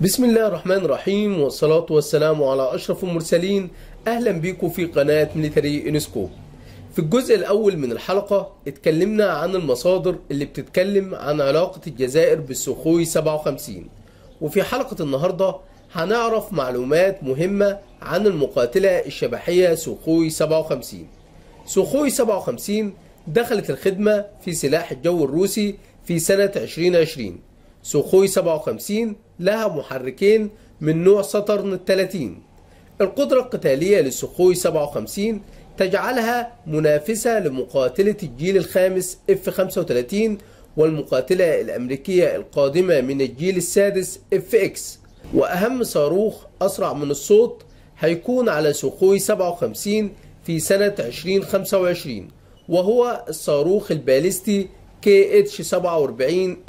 بسم الله الرحمن الرحيم والصلاة والسلام على أشرف المرسلين أهلا بيكم في قناة ميليتري إنسكو في الجزء الأول من الحلقة اتكلمنا عن المصادر اللي بتتكلم عن علاقة الجزائر بالسخوي 57 وفي حلقة النهاردة هنعرف معلومات مهمة عن المقاتلة الشبحية سخوي 57 سخوي 57 دخلت الخدمة في سلاح الجو الروسي في سنة 2020 سخوي 57 لها محركين من نوع سطرن 30 القدرة القتالية للسخوي 57 تجعلها منافسة لمقاتلة الجيل الخامس F-35 والمقاتلة الأمريكية القادمة من الجيل السادس FX وأهم صاروخ أسرع من الصوت هيكون على سخوي 57 في سنة 2025 وهو الصاروخ الباليستي KH-47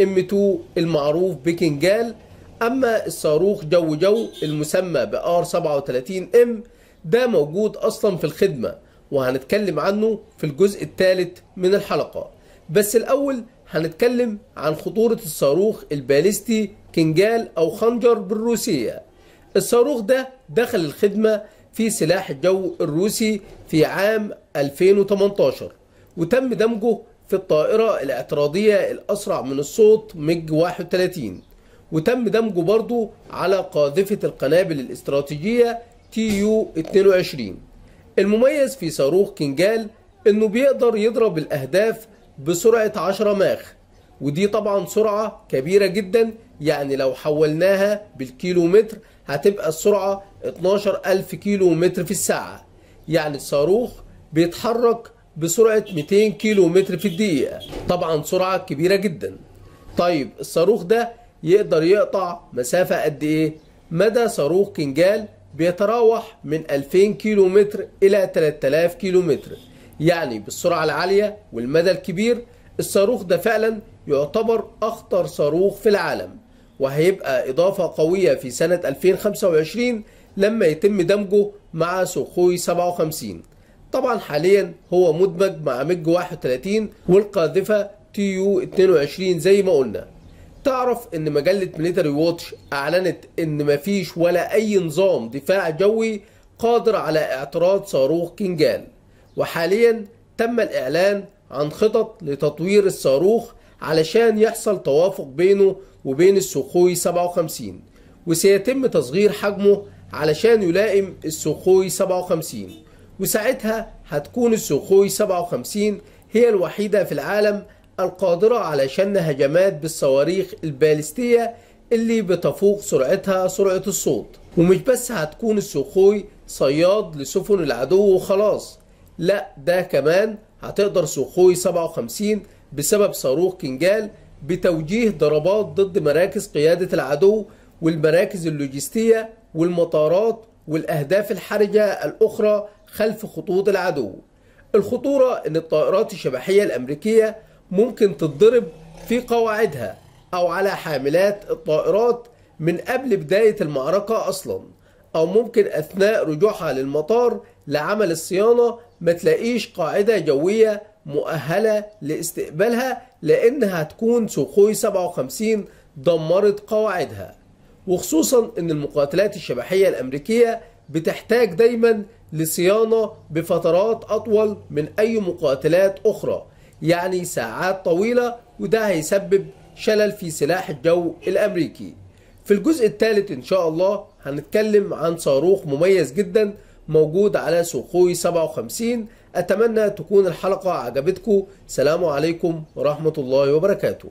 M2 المعروف بكنجال اما الصاروخ جو جو المسمى بار 37 ام ده موجود اصلا في الخدمه وهنتكلم عنه في الجزء الثالث من الحلقه بس الاول هنتكلم عن خطوره الصاروخ الباليستي كنجال او خنجر بالروسيه الصاروخ ده دخل الخدمه في سلاح الجو الروسي في عام 2018 وتم دمجه في الطائرة الاعتراضية الأسرع من الصوت ميج 31 وتم دمجه برضو على قاذفة القنابل الاستراتيجية تي يو 22 المميز في صاروخ كنجال انه بيقدر يضرب الاهداف بسرعة 10 ماخ ودي طبعا سرعة كبيرة جدا يعني لو حولناها بالكيلومتر هتبقى السرعة 12000 كيلو متر في الساعة يعني الصاروخ بيتحرك بسرعة 200 كيلو متر في الدقيقة طبعا سرعة كبيرة جدا طيب الصاروخ ده يقدر يقطع مسافة قد إيه؟ مدى صاروخ كنجال بيتراوح من 2000 كيلو متر إلى 3000 كيلو متر يعني بالسرعة العالية والمدى الكبير الصاروخ ده فعلا يعتبر أخطر صاروخ في العالم وهيبقى إضافة قوية في سنة 2025 لما يتم دمجه مع سوخوي 57 طبعا حاليا هو مدمج مع ميج 31 والقاذفة تيو 22 زي ما قلنا تعرف ان مجلة ميليتري ووتش اعلنت ان مفيش ولا اي نظام دفاع جوي قادر على اعتراض صاروخ كنجال وحاليا تم الاعلان عن خطط لتطوير الصاروخ علشان يحصل توافق بينه وبين السوخوي 57 وسيتم تصغير حجمه علشان يلائم السوخوي 57 وساعتها هتكون السوخوي 57 هي الوحيدة في العالم القادرة على شن هجمات بالصواريخ البالستية اللي بتفوق سرعتها سرعة الصوت ومش بس هتكون السخوي صياد لسفن العدو وخلاص لا ده كمان هتقدر سخوي 57 بسبب صاروخ كنجال بتوجيه ضربات ضد مراكز قيادة العدو والمراكز اللوجستية والمطارات والأهداف الحرجة الأخرى خلف خطوط العدو الخطورة أن الطائرات الشبحية الأمريكية ممكن تتضرب في قواعدها أو على حاملات الطائرات من قبل بداية المعركة أصلا أو ممكن أثناء رجوعها للمطار لعمل الصيانة ما تلاقيش قاعدة جوية مؤهلة لاستقبالها لأنها هتكون سوخوي 57 دمرت قواعدها وخصوصا أن المقاتلات الشبحية الأمريكية بتحتاج دايما لصيانة بفترات أطول من أي مقاتلات أخرى يعني ساعات طويلة وده هيسبب شلل في سلاح الجو الأمريكي في الجزء الثالث إن شاء الله هنتكلم عن صاروخ مميز جدا موجود على سوخوي 57 أتمنى تكون الحلقة عجبتكم سلام عليكم ورحمة الله وبركاته